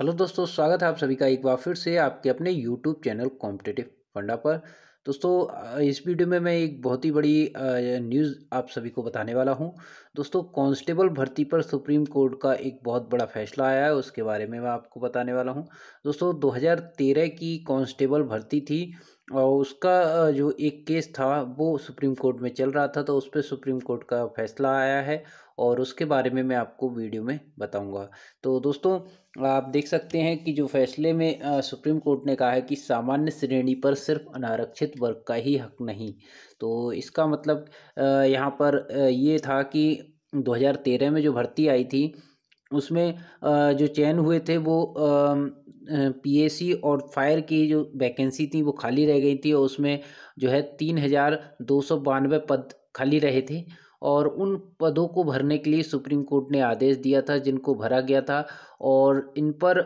hello दोस्तों स्वागत है आप सभी का एक बार फिर से आपके अपने यूट्यूब चैनल कॉम्पिटेटिव फंडा पर दोस्तों इस वीडियो में मैं एक बहुत ही बड़ी न्यूज़ आप सभी को बताने वाला हूं दोस्तों कांस्टेबल भर्ती पर सुप्रीम कोर्ट का एक बहुत बड़ा फैसला आया है उसके बारे में मैं आपको बताने वाला हूं दोस्तों 2013 की कांस्टेबल भर्ती थी और उसका जो एक केस था वो सुप्रीम कोर्ट में चल रहा था तो उस पर सुप्रीम कोर्ट का फैसला आया है और उसके बारे में मैं आपको वीडियो में बताऊंगा तो दोस्तों आप देख सकते हैं कि जो फैसले में सुप्रीम कोर्ट ने कहा है कि सामान्य श्रेणी पर सिर्फ अनारक्षित वर्ग का ही हक नहीं तो इसका मतलब यहाँ पर ये था कि 2013 में जो भर्ती आई थी उसमें जो चयन हुए थे वो पीएसी और फायर की जो वैकेंसी थी वो खाली रह गई थी और उसमें जो है तीन हज़ार दो सौ बानवे पद खाली रहे थे और उन पदों को भरने के लिए सुप्रीम कोर्ट ने आदेश दिया था जिनको भरा गया था और इन पर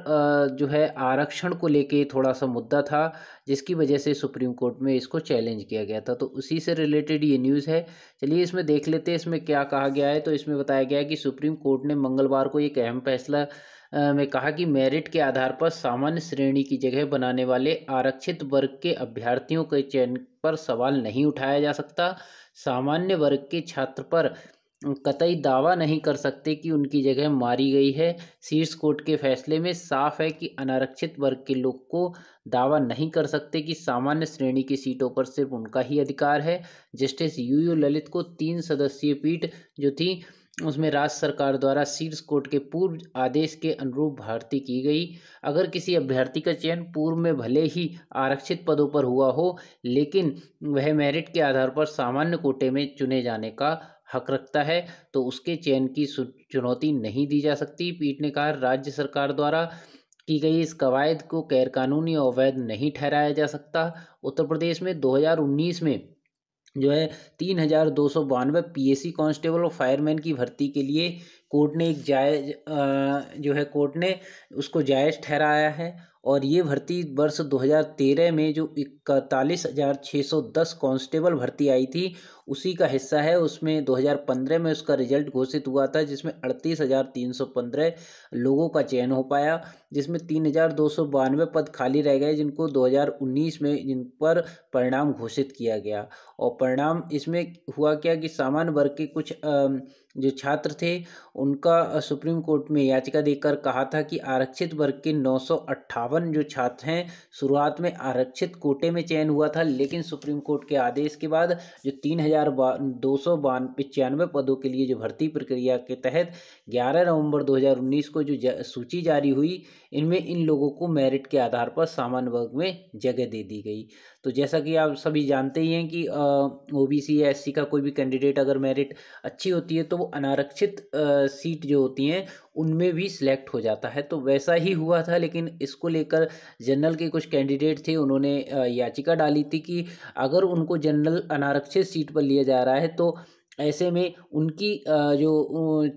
जो है आरक्षण को लेके थोड़ा सा मुद्दा था जिसकी वजह से सुप्रीम कोर्ट में इसको चैलेंज किया गया था तो उसी से रिलेटेड ये न्यूज़ है चलिए इसमें देख लेते हैं इसमें क्या कहा गया है तो इसमें बताया गया है कि सुप्रीम कोर्ट ने मंगलवार को एक अहम फैसला में कहा कि मेरिट के आधार पर सामान्य श्रेणी की जगह बनाने वाले आरक्षित वर्ग के अभ्यर्थियों के चयन पर सवाल नहीं उठाया जा सकता सामान्य वर्ग के छात्र पर कतई दावा नहीं कर सकते कि उनकी जगह मारी गई है शीर्ष कोर्ट के फैसले में साफ है कि अनारक्षित वर्ग के लोग को दावा नहीं कर सकते कि सामान्य श्रेणी की सीटों पर सिर्फ उनका ही अधिकार है जस्टिस यू यू ललित को तीन सदस्यीय पीठ जो थी उसमें राज्य सरकार द्वारा शीर्ष कोर्ट के पूर्व आदेश के अनुरूप भर्ती की गई अगर किसी अभ्यर्थी का चयन पूर्व में भले ही आरक्षित पदों पर हुआ हो लेकिन वह मेरिट के आधार पर सामान्य कोटे में चुने जाने का हक रखता है तो उसके चयन की चुनौती नहीं दी जा सकती पीठ ने कहा राज्य सरकार द्वारा की गई इस कवायद को गैर कानूनी अवैध नहीं ठहराया जा सकता उत्तर प्रदेश में 2019 में जो है तीन हज़ार दो सौ बानवे पी कांस्टेबल और फायरमैन की भर्ती के लिए कोर्ट ने एक जायज जो है कोर्ट ने उसको जायज़ ठहराया है और ये भर्ती वर्ष 2013 में जो इकतालीस हज़ार छः सौ दस कॉन्स्टेबल भर्ती आई थी उसी का हिस्सा है उसमें 2015 में उसका रिजल्ट घोषित हुआ था जिसमें अड़तीस हज़ार तीन सौ पंद्रह लोगों का चयन हो पाया जिसमें तीन हज़ार दो सौ बानवे पद खाली रह गए जिनको 2019 में जिन पर परिणाम घोषित किया गया और परिणाम इसमें हुआ क्या कि सामान्य वर्ग के कुछ जो छात्र थे उनका सुप्रीम कोर्ट में याचिका देकर कहा था कि आरक्षित वर्ग के नौ सौ अट्ठावन बावन जो छात्र हैं शुरुआत में आरक्षित कोटे में चयन हुआ था लेकिन सुप्रीम कोर्ट के आदेश के बाद जो तीन हज़ार दो सौ पचानवे पदों के लिए जो भर्ती प्रक्रिया के तहत ग्यारह नवंबर 2019 को जो सूची जारी हुई इनमें इन लोगों को मेरिट के आधार पर सामान्य वर्ग में जगह दे दी गई तो जैसा कि आप सभी जानते ही हैं कि ओ बी सी या एस का कोई भी कैंडिडेट अगर मेरिट अच्छी होती है तो वो अनारक्षित सीट जो होती हैं उनमें भी सिलेक्ट हो जाता है तो वैसा ही हुआ था लेकिन इसको ले लेकर जनरल के कुछ कैंडिडेट थे उन्होंने याचिका डाली थी कि अगर उनको जनरल अनारक्षित सीट पर लिया जा रहा है तो ऐसे में उनकी जो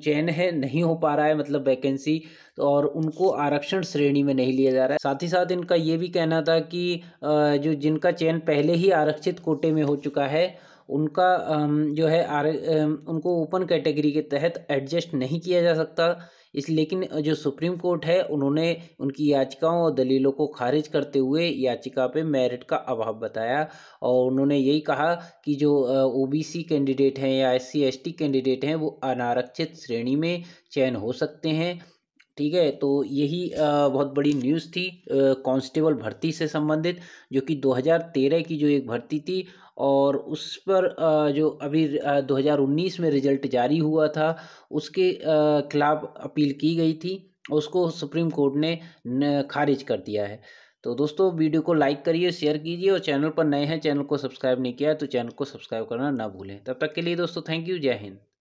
चयन है नहीं हो पा रहा है मतलब वैकेंसी तो और उनको आरक्षण श्रेणी में नहीं लिया जा रहा है साथ ही साथ इनका ये भी कहना था कि जो जिनका चयन पहले ही आरक्षित कोटे में हो चुका है उनका जो है आर उनको ओपन कैटेगरी के तहत एडजस्ट नहीं किया जा सकता इस लेकिन जो सुप्रीम कोर्ट है उन्होंने उनकी याचिकाओं और दलीलों को खारिज करते हुए याचिका पे मेरिट का अभाव बताया और उन्होंने यही कहा कि जो ओबीसी कैंडिडेट हैं या एस सी कैंडिडेट हैं वो अनारक्षित श्रेणी में चयन हो सकते हैं ठीक है तो यही बहुत बड़ी न्यूज़ थी कांस्टेबल भर्ती से संबंधित जो कि 2013 की जो एक भर्ती थी और उस पर जो अभी 2019 में रिजल्ट जारी हुआ था उसके खिलाफ अपील की गई थी उसको सुप्रीम कोर्ट ने खारिज कर दिया है तो दोस्तों वीडियो को लाइक करिए शेयर कीजिए और चैनल पर नए हैं चैनल को सब्सक्राइब नहीं किया है तो चैनल को सब्सक्राइब करना ना भूलें तब तक के लिए दोस्तों थैंक यू जय हिंद